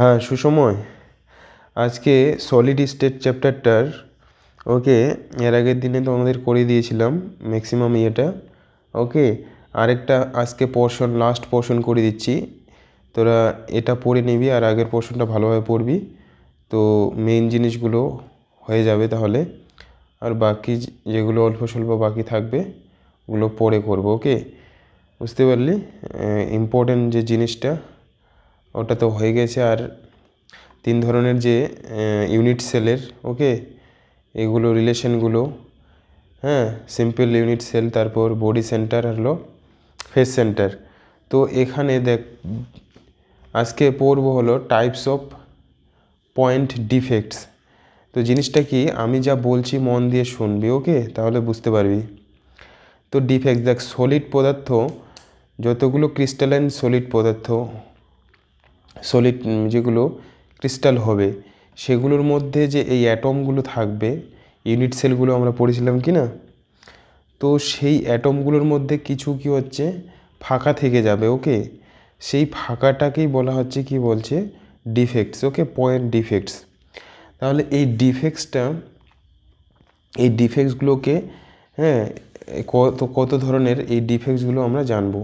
হ্যাঁ সুসময় আজকে solid state চ্যাপ্টারটার ওকে এর আগের দিনে তো আমাদের করে দিয়েছিলাম ম্যাক্সিমাম ইয়েটা ওকে আরেকটা আজকে পোর্শন লাস্ট পোর্শন করে দিচ্ছি তোরা এটা পড়ে নিবি আর আগের পোর্শনটা ভালোভাবে পড়বি তো মেইন জিনিসগুলো হয়ে যাবে তাহলে আর বাকি যেগুলো অল্প স্বল্প বাকি থাকবে ওগুলো পরে করবো ওকে বুঝতে পারলি ইম্পর্ট্যান্ট যে জিনিসটা ওটা তো হয়ে গেছে আর তিন ধরনের যে ইউনিট সেলের ওকে এগুলো রিলেশনগুলো হ্যাঁ সিম্পল ইউনিট সেল তারপর বডি সেন্টার হলো ফেস সেন্টার তো এখানে দেখ আজকে পড়ব হলো টাইপস অফ পয়েন্ট ডিফেক্টস তো জিনিসটা কি আমি যা বলছি মন দিয়ে শুনবি ওকে তাহলে বুঝতে পারবি তো ডিফেক্ট দেখ সলিড পদার্থ যতগুলো ক্রিস্টালাইন সলিড পদার্থ সলিড যেগুলো ক্রিস্টাল হবে সেগুলোর মধ্যে যে এই অ্যাটমগুলো থাকবে ইউনিট সেলগুলো আমরা পড়েছিলাম কি না তো সেই অ্যাটমগুলোর মধ্যে কিছু কি হচ্ছে ফাঁকা থেকে যাবে ওকে সেই ফাঁকাটাকেই বলা হচ্ছে কি বলছে ডিফেক্টস ওকে পয়েন্ট ডিফেক্টস তাহলে এই ডিফেক্টসটা এই ডিফেক্টসগুলোকে হ্যাঁ কত কত ধরনের এই ডিফেক্টসগুলো আমরা জানবো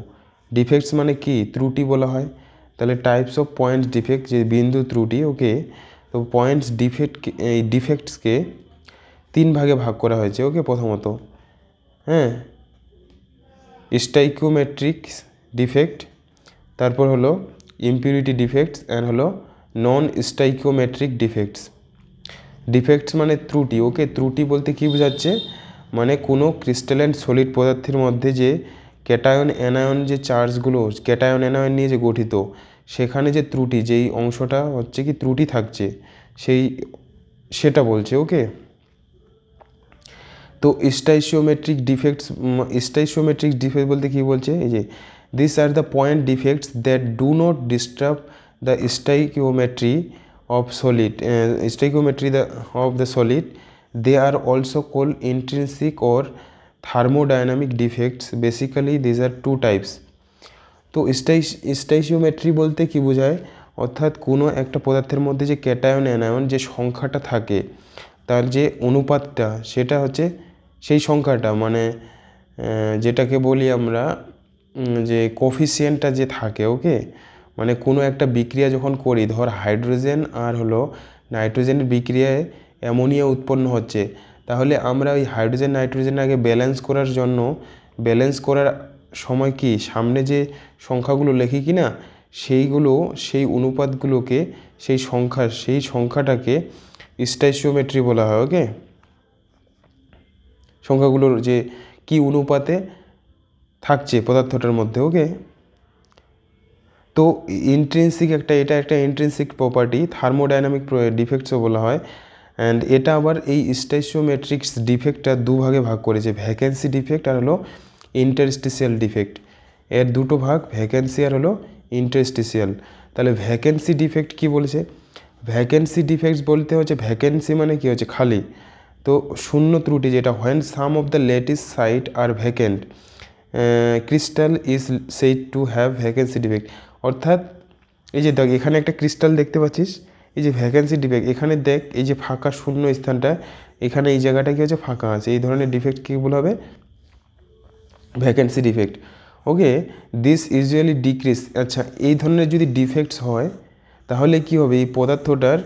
ডিফেক্টস মানে কি ত্রুটি বলা হয় তাহলে টাইপস অফ পয়েন্টস ডিফেক্ট যে বিন্দু ত্রুটি ওকে তো পয়েন্টস ডিফেক্ট এই ডিফেক্টসকে তিন ভাগে ভাগ করা হয়েছে ওকে প্রথমত হ্যাঁ স্টাইকোমেট্রিক্স ডিফেক্ট তারপর হলো ইম্পিউরিটি ডিফেক্টস অ্যান্ড হলো নন স্টাইকোমেট্রিক ডিফেক্টস ডিফেক্টস মানে ত্রুটি ওকে ত্রুটি বলতে কী বোঝাচ্ছে মানে কোনো অ্যান্ড সলিড পদার্থের মধ্যে যে ক্যাটায়ন অ্যানায়ন যে চার্জগুলো ক্যাটায়ন অ্যানায়ন নিয়ে যে গঠিত সেখানে যে ত্রুটি যেই অংশটা হচ্ছে কি ত্রুটি থাকছে সেই সেটা বলছে ওকে তো স্টাইসিওমেট্রিক ডিফেক্টস স্টাইসিওমেট্রিক ডিফেক্ট বলতে কী বলছে এই যে this are the point defects that do not disturb the stoichiometry of solid stoichiometry the of the solid they are also call intrinsic or thermodynamic defects basically these are two types তো stoichiometry বলতে কি বোঝায় অর্থাৎ কোনো একটা পদার্থের মধ্যে যে ক্যাটায়ন অ্যানায়ন যে সংখ্যাটা থাকে তার যে অনুপাতটা সেটা হচ্ছে সেই সংখ্যাটা মানে যেটাকে বলি আমরা যে কফিসিয়েন্টটা যে থাকে ওকে মানে কোনো একটা বিক্রিয়া যখন করি ধর হাইড্রোজেন আর হলো নাইট্রোজেনের বিক্রিয়ায় অ্যামোনিয়া উৎপন্ন হচ্ছে তাহলে আমরা ওই হাইড্রোজেন নাইট্রোজেন আগে ব্যালেন্স করার জন্য ব্যালেন্স করার সময় কি সামনে যে সংখ্যাগুলো লেখি কি না সেইগুলো সেই অনুপাতগুলোকে সেই সংখ্যা সেই সংখ্যাটাকে স্ট্যাচিওমেট্রি বলা হয় ওকে সংখ্যাগুলোর যে কি অনুপাতে থাকছে পদার্থটার মধ্যে ওকে তো ইন্ট্রেন্সিক একটা এটা একটা ইন্ট্রেন্সিক প্রপার্টি থার্মোডাইনামিক ডিফেক্টসও বলা হয় অ্যান্ড এটা আবার এই স্ট্যাচিওমেট্রিক্স ডিফেক্টটা দুভাগে ভাগ করেছে ভ্যাকেন্সি ডিফেক্ট আর হলো ইন্টারস্টিসিয়াল ডিফেক্ট এর দুটো ভাগ ভ্যাকেন্সি আর হলো ইন্টারস্টিসিয়াল তাহলে ভ্যাকেন্সি ডিফেক্ট কি বলেছে ভ্যাকেন্সি ডিফেক্টস বলতে হচ্ছে ভ্যাকেন্সি মানে কি হচ্ছে খালি তো শূন্য ত্রুটি যেটা when some of the lattice site are vacant crystal is said to have vacancy defect অর্থাৎ এই যে দেখ এখানে একটা ক্রিস্টাল দেখতে পাচ্ছিস এই যে ভ্যাকেন্সি ডিফেক্ট এখানে দেখ এই যে ফাঁকা শূন্য স্থানটা এখানে এই জায়গাটা কী হচ্ছে ফাঁকা আছে এই ধরনের ডিফেক্ট কী বলা হবে vacancy defect okay this usually decrease আচ্ছা এই ধরনের যদি ডিফেক্টস হয় তাহলে কি হবে এই পদার্থটার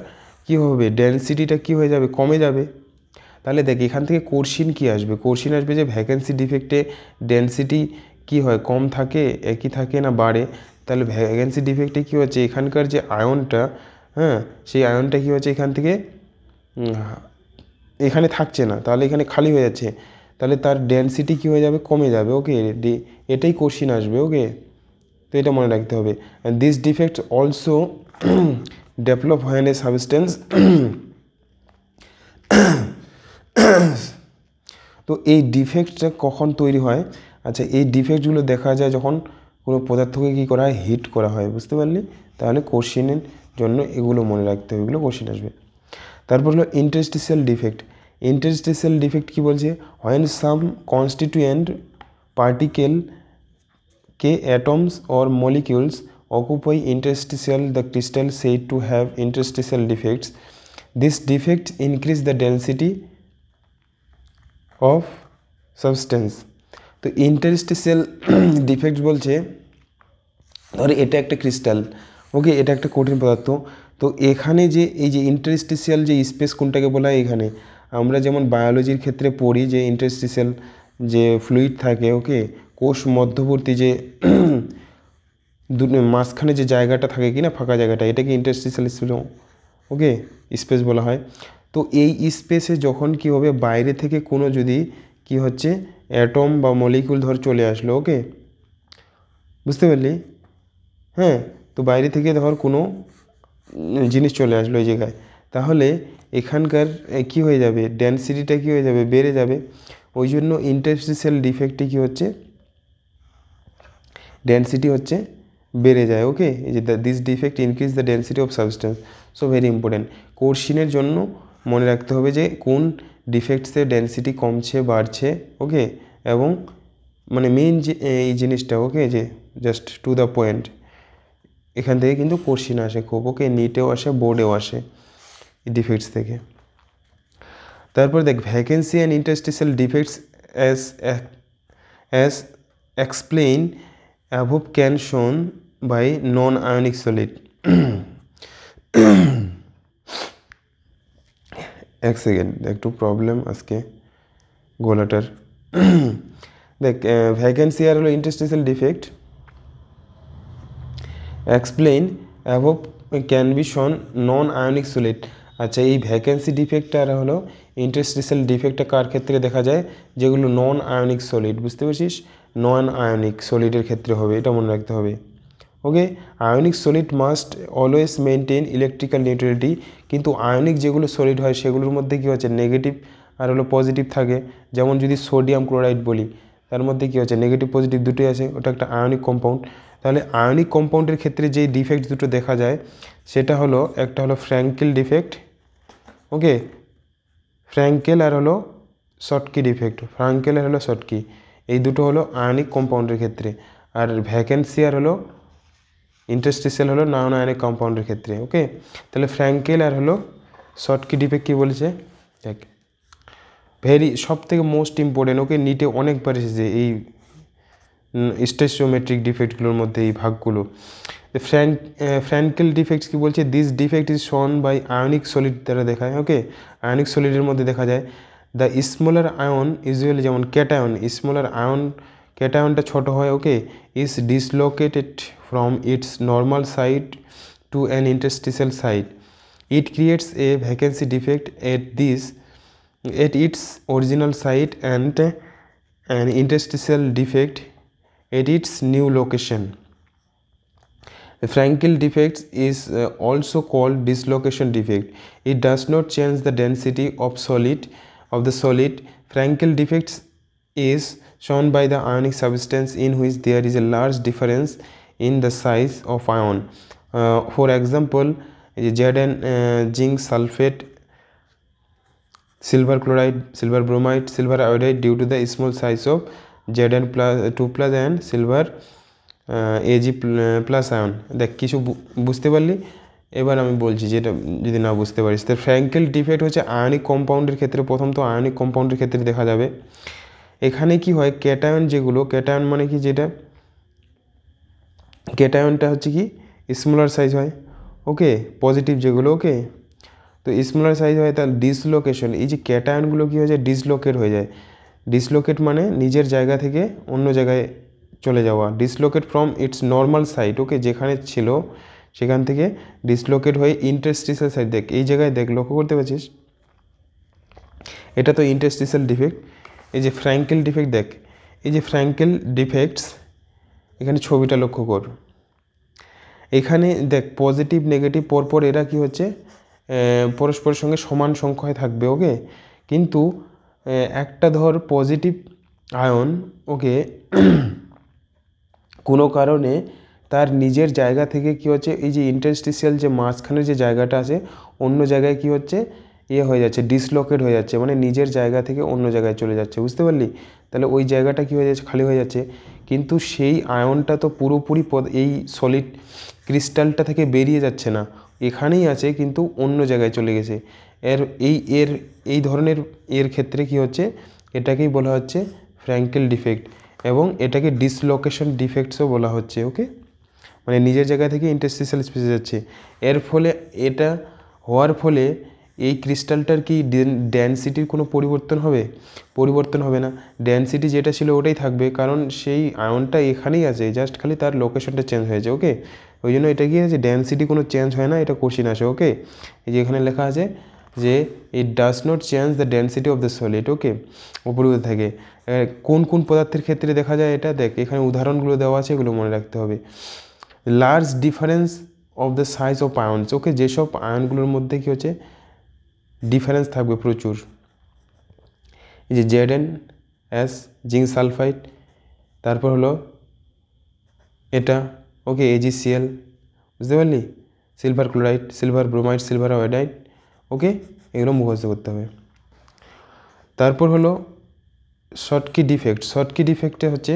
কি হবে ডেন্সিটিটা কি হয়ে যাবে কমে যাবে তাহলে দেখ এখান থেকে কোর্সিন কি আসবে কোর্সিন আসবে যে ভ্যাকেন্সি ডিফেক্টে ডেন্সিটি কি হয় কম থাকে একই থাকে না বাড়ে তাহলে ভ্যাকেন্সি ডিফেক্টে কি হচ্ছে এখানকার যে আয়নটা হ্যাঁ সেই আয়নটা কী হচ্ছে এখান থেকে এখানে থাকছে না তাহলে এখানে খালি হয়ে যাচ্ছে তাহলে তার ডেন্সিটি কী হয়ে যাবে কমে যাবে ওকে এটাই কোশ্চিন আসবে ওকে তো এটা মনে রাখতে হবে দিস ডিফেক্ট অলসো ডেভেলপ হয় এ সাবস্টেন্স তো এই ডিফেক্টটা কখন তৈরি হয় আচ্ছা এই ডিফেক্টগুলো দেখা যায় যখন কোনো পদার্থকে কী করা হয় হিট করা হয় বুঝতে পারলি তাহলে কোশ্চিনের জন্য এগুলো মনে রাখতে হবে এগুলো কোশ্চেন আসবে তারপর হলো ইন্টারস্টিসিয়াল ডিফেক্ট ইন্টারস্টিসিয়াল ডিফেক্ট কী বলছে হোয়েন সাম কনস্টিটিউয়েন্ট পার্টিকেল কে atoms or molecules occupy interstitial the crystal said to have interstitial defects this defect increase the density of substance তো ইন্টারস্টিসিয়াল ডিফেক্ট বলছে ধর এটা একটা ক্রিস্টাল ওকে এটা একটা কঠিন পদার্থ তো এখানে যে এই যে ইন্টারস্টিশিয়াল যে স্পেস কোনটাকে বলা হয় এখানে আমরা যেমন বায়োলজির ক্ষেত্রে পড়ি যে ইন্টারস্টিশিয়াল যে ফ্লুইড থাকে ওকে কোষ মধ্যবর্তী যে মাঝখানে যে জায়গাটা থাকে কি না ফাঁকা জায়গাটা এটাকে ইন্টারস্টিশিয়াল স্পেস ওকে স্পেস বলা হয় তো এই স্পেসে যখন কি হবে বাইরে থেকে কোনো যদি কি হচ্ছে অ্যাটম বা মলিকুল ধর চলে আসলো ওকে বুঝতে পারলি হ্যাঁ তো বাইরে থেকে ধর কোনো জিনিস চলে আসলো এই জায়গায় তাহলে এখানকার কি হয়ে যাবে ডেন্সিটিটা কি হয়ে যাবে বেড়ে যাবে ওই জন্য ইন্টারস্টিশিয়াল ডিফেক্টে কি হচ্ছে ডেন্সিটি হচ্ছে বেড়ে যায় ওকে এই যে this defect increase the density of substance so very important কোর্সিনের জন্য মনে রাখতে হবে যে কোন ডিফেক্টসে ডেন্সিটি কমছে বাড়ছে ওকে এবং মানে মেন যে এই জিনিসটা ওকে যে জাস্ট টু দ্য পয়েন্ট এখান থেকে কিন্তু কোশ্চিন আসে খুব ওকে নিটেও আসে বোর্ডেও আসে ডিফেক্টস থেকে তারপর দেখ vacancy and interstitial defects as as explain above can shown by non ionic solid এক সেকেন্ড একটু প্রবলেম আজকে গোলাটার দেখ ভ্যাকেন্সি আর হলো interstitial defect explain above can be shown non ionic solid আচ্ছা এই ভ্যাকেন্সি ডিফেক্টটা হলো ইন্টারস্টিসিয়াল ডিফেক্টটা কার ক্ষেত্রে দেখা যায় যেগুলো নন আয়নিক সলিড বুঝতে পারছিস নন আয়নিক সলিডের ক্ষেত্রে হবে এটা মনে রাখতে হবে okay ionic solid must always maintain electrical neutrality কিন্তু আয়নিক যেগুলো সলিড হয় সেগুলোর মধ্যে কী হচ্ছে নেগেটিভ আর হলো পজিটিভ থাকে যেমন যদি সোডিয়াম ক্লোরাইড বলি তার মধ্যে কী হচ্ছে নেগেটিভ পজিটিভ দুটোই আছে ওটা একটা আয়নিক কম্পাউন্ড তাহলে আয়নিক কম্পাউন্ডের ক্ষেত্রে যেই ডিফেক্ট দুটো দেখা যায় সেটা হলো একটা হলো ফ্র্যাঙ্কেল ডিফেক্ট ওকে ফ্র্যাঙ্কেল আর হলো শর্টকি ডিফেক্ট ফ্র্যাঙ্কেল আর হলো শর্টকি এই দুটো হলো আয়নিক কম্পাউন্ডের ক্ষেত্রে আর ভ্যাকেন্সি আর হলো ইন্টারস্টিসিয়াল হলো নন আয়নিক কম্পাউন্ডের ক্ষেত্রে ওকে তাহলে ফ্র্যাঙ্কেল আর হলো শর্টকি ডিফেক্ট কী বলেছে দেখ ভেরি সব থেকে মোস্ট ইম্পর্টেন্ট ওকে নিটে অনেকবার এসেছে এই স্টেসিওমেট্রিক ডিফেক্টগুলোর মধ্যে এই ভাগগুলো ফ্র্যাঙ্ক ফ্র্যাঙ্কেল ডিফেক্টস কী বলছে this defect is shown by ionic solid দ্বারা দেখায় ওকে আয়নিক সলিডের মধ্যে দেখা যায় দ্য স্মলার আয়ন ইউজুয়ালি যেমন ক্যাটায়ন স্মলার আয়ন ক্যাটায়নটা ছোট হয় okay is dislocated from its normal site to an interstitial site it creates a vacancy defect at this at its original site and an interstitial defect edits new location. The Frankel defect is uh, also called dislocation defect. It does not change the density of solid of the solid. Frankel defect is shown by the ionic substance in which there is a large difference in the size of ion. Uh, for example, Zn uh, zinc sulfate, silver chloride, silver bromide, silver iodide due to the small size of Z N plus two plus and silver AG plus ion দেখ কিছু বুঝতে পারলি এবার আমি বলছি যেটা যদি না বুঝতে পারিস তো ফ্র্যাঙ্কেল ডিফেক্ট হচ্ছে আয়নিক কম্পাউন্ডের ক্ষেত্রে প্রথম তো আয়নিক কম্পাউন্ডের ক্ষেত্রে দেখা যাবে এখানে কি হয় ক্যাটায়ন যেগুলো ক্যাটায়ন মানে কি যেটা ক্যাটায়নটা হচ্ছে কি স্মলার সাইজ হয় ওকে পজিটিভ যেগুলো ওকে তো স্মলার সাইজ হয় তার ডিসলোকেশন এই যে ক্যাটায়নগুলো কী হয়ে যায় ডিসলোকেট হয়ে যায় ডিসলোকেট মানে নিজের জায়গা থেকে অন্য জায়গায় চলে যাওয়া dislocate from its normal site okay যেখানে ছিল সেখান থেকে ডিসলোকেট হয়ে ইন্টারস্টিসের সাইড দেখ এই জায়গায় দেখ লক্ষ্য করতে পারছিস এটা তো ইন্টারস্টিসিয়াল ডিফেক্ট এই যে ফ্র্যাঙ্কেল ডিফেক্ট দেখ এই যে ফ্র্যাঙ্কেল ডিফেক্টস এখানে ছবিটা লক্ষ্য কর এখানে দেখ পজিটিভ নেগেটিভ পরপর এরা কি হচ্ছে পরস্পরের সঙ্গে সমান সংখ্যায় থাকবে ওকে কিন্তু একটা ধর পজিটিভ আয়ন ওকে কোনো কারণে তার নিজের জায়গা থেকে কি হচ্ছে এই যে ইন্টারস্টিসিয়াল যে মাঝখানের যে জায়গাটা আছে অন্য জায়গায় কি হচ্ছে ইয়ে হয়ে যাচ্ছে ডিসলোকেট হয়ে যাচ্ছে মানে নিজের জায়গা থেকে অন্য জায়গায় চলে যাচ্ছে বুঝতে পারলি তাহলে ওই জায়গাটা কি হয়ে যাচ্ছে খালি হয়ে যাচ্ছে কিন্তু সেই আয়নটা তো পুরোপুরি এই সলিড ক্রিস্টালটা থেকে বেরিয়ে যাচ্ছে না এখানেই আছে কিন্তু অন্য জায়গায় চলে গেছে এর এই এর এই ধরনের এর ক্ষেত্রে কি হচ্ছে এটাকেই বলা হচ্ছে ফ্র্যাঙ্কেল ডিফেক্ট এবং এটাকে ডিসলোকেশন ডিফেক্টসও বলা হচ্ছে ওকে মানে নিজের জায়গা থেকে ইন্টারস্টিশিয়াল স্পেসে যাচ্ছে এর ফলে এটা হওয়ার ফলে এই ক্রিস্টালটার কি ডেন্সিটির কোনো পরিবর্তন হবে পরিবর্তন হবে না ডেন্সিটি যেটা ছিল ওটাই থাকবে কারণ সেই আয়নটা এখানেই আছে জাস্ট খালি তার লোকেশনটা চেঞ্জ হয়েছে ওকে ওই জন্য এটা কি আছে ডেন্সিটি কোনো চেঞ্জ হয় না এটা কোশ্চিন আসে ওকে এই যে এখানে লেখা আছে যে it does not change the density of the solid okay উপরে থাকে কোন কোন পদার্থের ক্ষেত্রে দেখা যায় এটা দেখ এখানে উদাহরণগুলো দেওয়া আছে এগুলো মনে রাখতে হবে large difference of the size of ions okay যেসব আয়নগুলোর মধ্যে কী হচ্ছে ডিফারেন্স থাকবে প্রচুর এই যে Z N as zinc sulphide তারপর হলো এটা ওকে এজিসিএল e বুঝতে পারলি silver chloride silver bromide silver iodide okay এগুলো মুখস্থ করতে হবে তারপর হলো শর্টকি ডিফেক্ট শর্টকি ডিফেক্টে হচ্ছে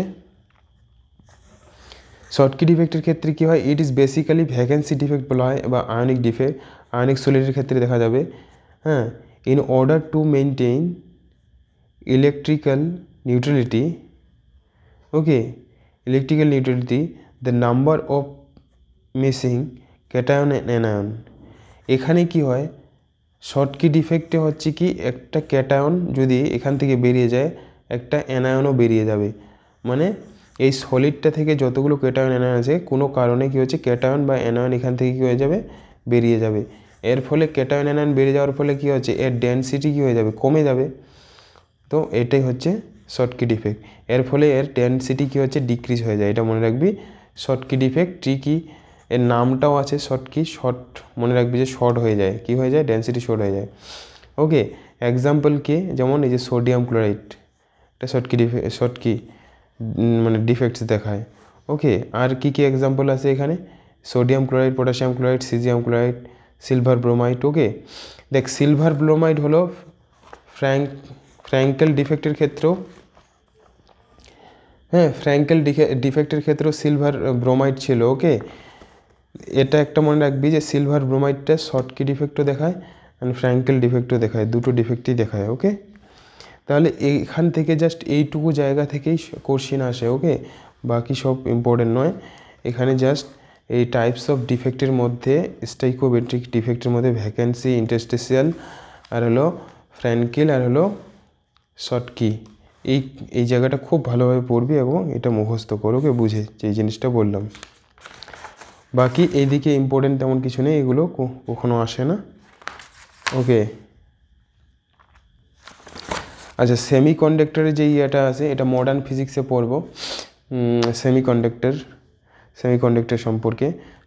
শর্টকি ডিফেক্টের ক্ষেত্রে কী হয় it is basically vacancy defect বলা হয় বা আয়নিক ডিফেক্ট আয়নিক সলিডের ক্ষেত্রে দেখা যাবে হ্যাঁ in order to maintain electrical neutrality okay electrical neutrality the number of missing cation anion এখানে কি হয় শর্টকি ডিফেক্টে হচ্ছে কি একটা ক্যাটায়ন যদি এখান থেকে বেরিয়ে যায় একটা অ্যানায়নও বেরিয়ে যাবে মানে এই সলিডটা থেকে যতগুলো ক্যাটায়ন অ্যানায়ন আছে কোনো কারণে কী হচ্ছে ক্যাটায়ন বা অ্যানায়ন এখান থেকে কী হয়ে যাবে বেরিয়ে যাবে এর ফলে ক্যাটায়ন অ্যানায়ন বেড়ে যাওয়ার ফলে কী হচ্ছে এর ডেন্সিটি কী হয়ে যাবে কমে যাবে তো এটাই হচ্ছে শর্টকি ডিফেক্ট এর ফলে এর ডেন্সিটি কী হচ্ছে ডিক্রিজ হয়ে যায় এটা মনে রাখবি শর্টকি ডিফেক্ট ট্রিকি এর নামটাও আছে শর্ট কি শর্ট মনে রাখবি যে শর্ট হয়ে যায় কি হয়ে যায় ডেন্সিটি শর্ট হয়ে যায় ওকে এক্সাম্পল কি যেমন এই যে সোডিয়াম ক্লোরাইড এটা শর্ট কি শর্ট কি মানে ডিফেক্টস দেখায় ওকে আর কি কি এক্সাম্পল আছে এখানে sodium chloride potassium chloride caesium chloride silver bromide okay দেখ সিলভার ব্রোমাইড হলো ফ্র্যাঙ্ক ফ্র্যাঙ্কেল ডিফেক্টের ক্ষেত্রেও হ্যাঁ ফ্র্যাঙ্কেল ডিফেক্টের ক্ষেত্রেও সিলভার ব্রোমাইড ছিল ওকে এটা একটা মনে রাখবি যে সিলভার ব্রোমাইডটা শর্ট কি ডিফেক্টও দেখায় অ্যান্ড ফ্র্যাঙ্কেল ডিফেক্টও দেখায় দুটো ডিফেক্টই দেখায় ওকে তাহলে এখান থেকে জাস্ট এইটুকু জায়গা থেকেই কোশ্চিন আসে ওকে বাকি সব ইম্পর্টেন্ট নয় এখানে জাস্ট এই টাইপস অফ ডিফেক্টের মধ্যে স্টাইকোমেট্রিক ডিফেক্টের মধ্যে ভ্যাকেন্সি ইন্টারস্টেসিয়াল আর হলো ফ্র্যাঙ্কেল আর হলো শর্টকি এই এই জায়গাটা খুব ভালোভাবে পড়বি এবং এটা মুখস্থ করো ওকে বুঝে যে জিনিসটা বললাম বাকি এইদিকে ইম্পর্টেন্ট তেমন কিছু নেই এগুলো কখনো আসে না ওকে আচ্ছা সেমি কন্ডাক্টারের যে ইয়েটা আছে এটা মডার্ন ফিজিক্সে পড়ব সেমি কন্ডাক্টার সেমি কন্ডাক্টার সম্পর্কে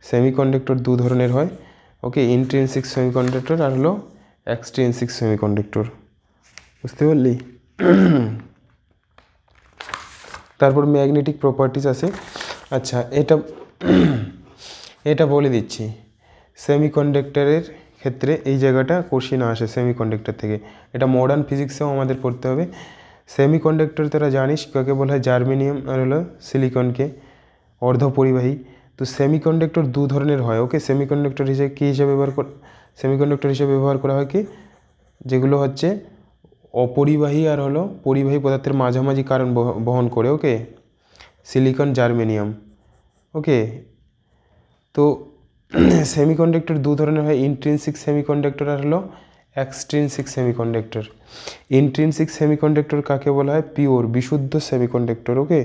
সেমি কন্ডাক্টর দু ধরনের হয় ওকে ইন্ট্রেন্সিক সেমি কন্ডাক্টর আর হলো এক্সট্রেন্সিক সেমি কন্ডাক্টর বুঝতে পারলি তারপর ম্যাগনেটিক প্রপার্টিস আছে আচ্ছা এটা এটা বলে দিচ্ছি সেমিকন্ডাক্টরের ক্ষেত্রে এই জায়গাটা কোশ্চিন আসে সেমিকন্ডাক্টর থেকে এটা মডার্ন ফিজিক্সেও আমাদের পড়তে হবে সেমিকন্ডাক্টর তোরা জানিস কাকে বলা হয় জার্মেনিয়াম আর হলো সিলিকনকে অর্ধপরিবাহী তো সেমিকন্ডাক্টর দু ধরনের হয় ওকে সেমিকন্ডাক্টর হিসেবে কী হিসেবে ব্যবহার কর সেমিকন্ডাক্টর হিসেবে ব্যবহার করা হয় কি যেগুলো হচ্ছে অপরিবাহী আর হলো পরিবাহী পদার্থের মাঝামাঝি কারণ বহন করে ওকে সিলিকন জার্মেনিয়াম ওকে তো সেমিকন্ডাক্টর দু ধরনের হয় ইন্ট্রিনসিক সেমিকন্ডাক্টর আর হলো এক্সট্রিনসিক সেমিকন্ডাক্টর ইন্ট্রিনসিক সেমিকন্ডাক্টর কাকে বলা হয় পিওর বিশুদ্ধ সেমিকন্ডাক্টর ওকে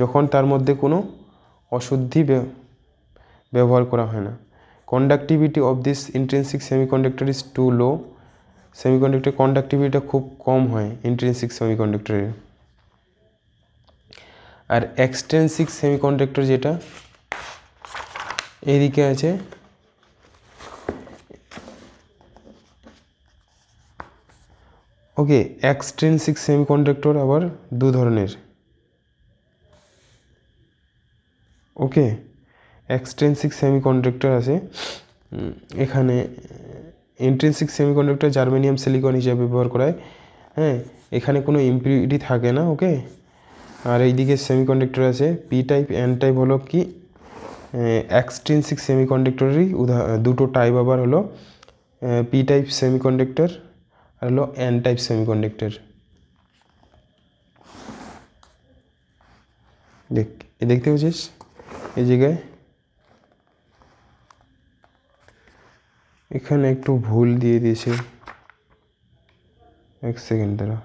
যখন তার মধ্যে কোনো অশুদ্ধি ব্যবহার করা হয় না conductivity of this intrinsic semiconductor is too low semiconductor কন্ডাক্টিভিটিটা খুব কম হয় ইন্ট্রিনসিক সেমিকন্ডাক্টরের আর এক্সটেন্সিক সেমিকন্ডাক্টর যেটা এইদিকে আছে ওকে এক্সট্রেনসিক সেমিকন্ডাক্টর আবার দু ধরনের ওকে এক্সট্রেনসিক সেমিকন্ডাক্টর আছে এখানে ইন্ট্রেন্সিক সেমিকন্ডাক্টর জার্মেনিয়াম সিলিকন হিসেবে ব্যবহার করায় হ্যাঁ এখানে কোনো ইম্পিউরিটি থাকে না ওকে আর এইদিকে সেমিকন্ডাক্টর আছে পি টাইপ এন টাইপ হলো কি এক্সট্রিনসিক সেমিকন্ডাক্টরেরই উদাহ দুটো টাইপ আবার হলো পি টাইপ সেমিকন্ডাক্টর আর হলো এন টাইপ সেমিকন্ডাক্টর দেখ দেখতে পাচ্ছিস এই জায়গায় এখানে একটু ভুল দিয়ে দিয়েছে এক সেকেন্ড দাঁড়া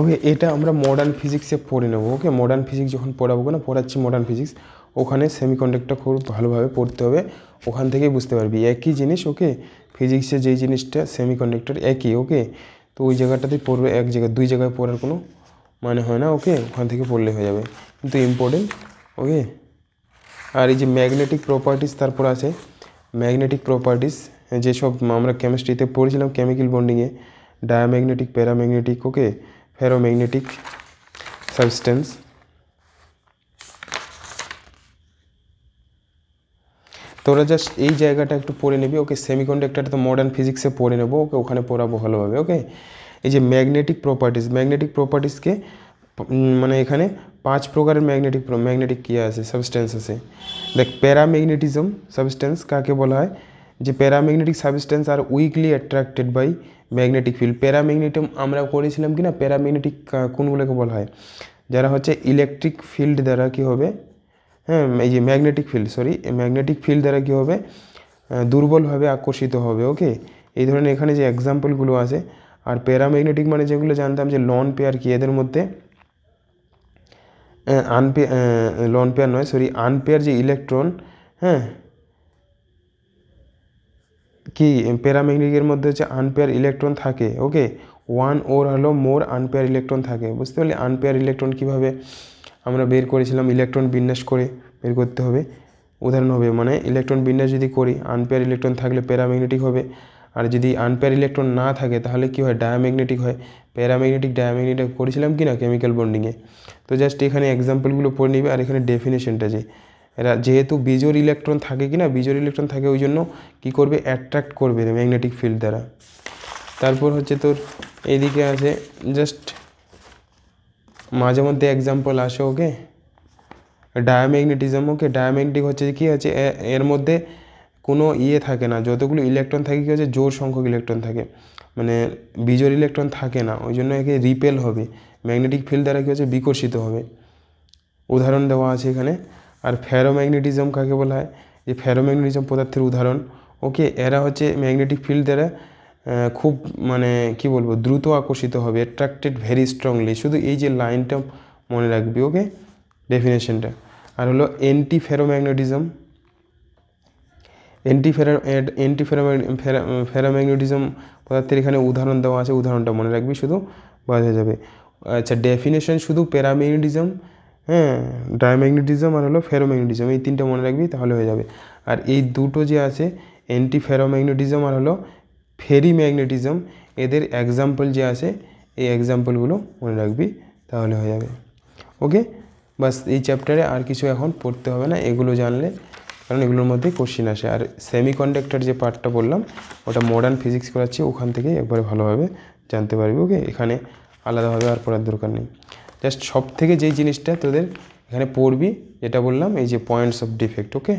ওকে এটা আমরা মডার্ন ফিজিক্সে পড়ে নেবো ওকে মডার্ন ফিজিক্স যখন পড়াবো না পড়াচ্ছি মডার্ন ফিজিক্স ওখানে সেমিকন্ডাক্টর খুব ভালোভাবে পড়তে হবে ওখান থেকেই বুঝতে পারবি একই জিনিস ওকে ফিজিক্সে যেই জিনিসটা সেমিকন্ডাক্টর একই ওকে তো ওই জায়গাটাতেই পড়বে এক জায়গায় দুই জায়গায় পড়ার কোনো মানে হয় না ওকে ওখান থেকে পড়লে হয়ে যাবে কিন্তু ইম্পর্টেন্ট ওকে আর এই যে ম্যাগনেটিক প্রপার্টিস তারপর আছে ম্যাগনেটিক প্রপার্টিস যেসব আমরা কেমিস্ট্রিতে পড়েছিলাম কেমিক্যাল বন্ডিংয়ে diamagnetic paramagnetic okay ferromagnetic substance तोला जस्ट এই জায়গাটা একটু পড়ে নেবি ওকে সেমিকন্ডাক্টর তো মডার্ন ফিজিক্সে পড়ে নেব ওকে ওখানে পড়াবো ভালোভাবে ওকে এই যে ম্যাগনেটিক প্রপার্টিজ ম্যাগনেটিক প্রপার্টিজকে মানে এখানে পাঁচ প্রকারের ম্যাগনেটিক প্র ম্যাগনেটিক কি আছে সাবস্টেন্স আছে লাইক প্যারাম্যাগনেটিজম সাবস্টেন্স কাকে বলা হয় যে প্যারাম্যাগনেটিক সাবস্টেন্স আর weakly attracted by magnetic field paramagnetic আমরা করেছিলাম কি না প্যারাম্যাগনেটিক কোনগুলোকে বলা হয় যারা হচ্ছে ইলেকট্রিক ফিল্ড দ্বারা কি হবে হ্যাঁ এই যে magnetic field sorry magnetic field দ্বারা কি হবে দুর্বলভাবে আকর্ষিত হবে ওকে এই ধরনের এখানে যে এক্সাম্পলগুলো আছে আর প্যারাম্যাগনেটিক মানে যেগুলো জানতাম যে লন পেয়ার কি এদের মধ্যে আনপে লন পেয়ার নয় সরি আনপেয়ার যে ইলেকট্রন হ্যাঁ কি প্যারাম্যাগনেটিকের মধ্যে হচ্ছে আনপেয়ার ইলেকট্রন থাকে ওকে ওয়ান ওর হলো মোর আনপেয়ার ইলেকট্রন থাকে বুঝতে পারলি আনপেয়ার ইলেকট্রন কিভাবে আমরা বের করেছিলাম ইলেকট্রন বিন্যাস করে বের করতে হবে উদাহরণ হবে মানে ইলেকট্রন বিন্যাস যদি করি আনপেয়ার ইলেকট্রন থাকলে প্যারাম্যাগনেটিক হবে আর যদি আনপেয়ার ইলেকট্রন না থাকে তাহলে কি হয় ডায়াম্যাগনেটিক হয় প্যারাম্যাগনেটিক ডায়াম্যাগনেটিক করেছিলাম কি না কেমিক্যাল বন্ডিংয়ে তো জাস্ট এখানে এক্সাম্পলগুলো পড়ে নিবে আর এখানে ডেফিনেশনটা যে এরা যেহেতু বিজোর ইলেকট্রন থাকে কি না বিজোর ইলেকট্রন থাকে ওই জন্য কী করবে অ্যাট্রাক্ট করবে ম্যাগনেটিক ফিল্ড দ্বারা তারপর হচ্ছে তোর এদিকে আছে জাস্ট মাঝে মধ্যে এক্সাম্পল আসে ওকে ডায়াম্যাগনেটিজম ওকে ডায়াম্যাগনেটিক হচ্ছে কি আছে এর মধ্যে কোনো ইয়ে থাকে না যতগুলো ইলেকট্রন থাকে কী হচ্ছে জোর সংখ্যক ইলেকট্রন থাকে মানে বিজোর ইলেকট্রন থাকে না ওই জন্য একে রিপেল হবে ম্যাগনেটিক ফিল্ড দ্বারা কী হচ্ছে বিকশিত হবে উদাহরণ দেওয়া আছে এখানে আর ফ্যারোম্যাগনেটিজম কাকে বলা হয় যে ফ্যারোম্যাগনেটিজম পদার্থের উদাহরণ ওকে এরা হচ্ছে ম্যাগনেটিক ফিল্ড দ্বারা খুব মানে কি বলবো দ্রুত আকর্ষিত হবে অ্যাট্রাক্টেড ভেরি স্ট্রংলি শুধু এই যে লাইনটা মনে রাখবি ওকে ডেফিনেশনটা আর হলো anti ferromagnetism anti ferro anti ferromagnetism পদার্থের এখানে উদাহরণ দেওয়া আছে উদাহরণটা মনে রাখবি শুধু বোঝা যাবে আচ্ছা ডেফিনেশন শুধু প্যারাম্যাগনেটিজম হ্যাঁ ডায়াম্যাগনেটিজম আর হলো ফেরোম্যাগনেটিজম এই তিনটা মনে রাখবি তাহলে হয়ে যাবে আর এই দুটো যে আছে অ্যান্টি ফেরোম্যাগনেটিজম আর হলো ফেরি ম্যাগনেটিজম এদের এক্সাম্পল যে আছে এই এক্সাম্পলগুলো মনে রাখবি তাহলে হয়ে যাবে ওকে বাস এই চ্যাপ্টারে আর কিছু এখন পড়তে হবে না এগুলো জানলে কারণ এগুলোর মধ্যে কোশ্চিন আসে আর সেমি কন্ডাক্টার যে পার্টটা বললাম ওটা মডার্ন ফিজিক্স করাচ্ছি ওখান থেকে একবারে ভালোভাবে জানতে পারবি ওকে এখানে আলাদাভাবে আর পড়ার দরকার নেই জাস্ট সব থেকে যেই জিনিসটা তোদের এখানে পড়বি যেটা বললাম এই যে পয়েন্টস অফ ডিফেক্ট ওকে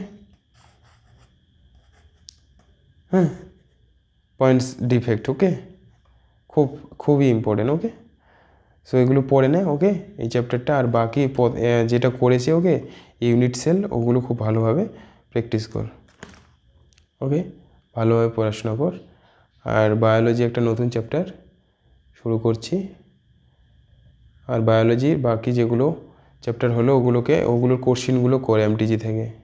হ্যাঁ পয়েন্টস ডিফেক্ট ওকে খুব খুবই ইম্পর্টেন্ট ওকে সো এগুলো পড়ে নেয় ওকে এই চ্যাপ্টারটা আর বাকি যেটা করেছে ওকে ইউনিট সেল ওগুলো খুব ভালোভাবে প্র্যাকটিস কর ওকে ভালোভাবে পড়াশোনা কর আর বায়োলজি একটা নতুন চ্যাপ্টার শুরু করছি আর বায়োলজির বাকি যেগুলো চ্যাপ্টার হলো ওগুলোকে ওগুলোর কোশ্চিনগুলো করে এমটিজি থেকে